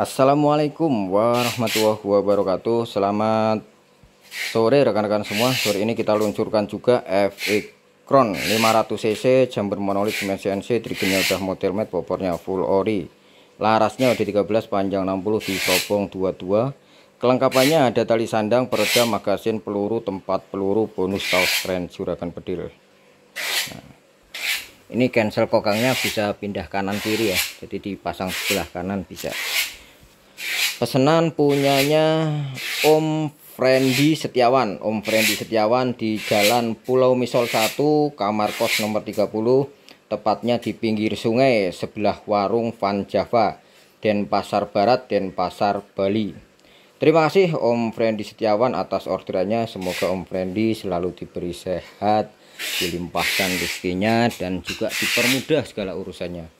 Assalamualaikum warahmatullahi wabarakatuh Selamat sore rekan-rekan semua Sore ini kita luncurkan juga FX Crown 500cc Jam bermonolit 9 CNC. Trigennya udah mat Popornya full ori Larasnya udah 13 panjang 60 Di sobong 22 Kelengkapannya ada tali sandang, pereda, magasin, peluru, tempat peluru, bonus taus keren juragan pedil. nah, Ini cancel kokangnya bisa pindah kanan kiri ya Jadi dipasang sebelah kanan bisa pesanan punyanya Om Frendi Setiawan Om Frendi Setiawan di Jalan Pulau Misol 1 kamar kos nomor 30 tepatnya di pinggir sungai sebelah warung Van Java Denpasar Barat Denpasar Bali Terima kasih Om Frendi Setiawan atas orderannya semoga Om Frendi selalu diberi sehat dilimpahkan rezekinya dan juga dipermudah segala urusannya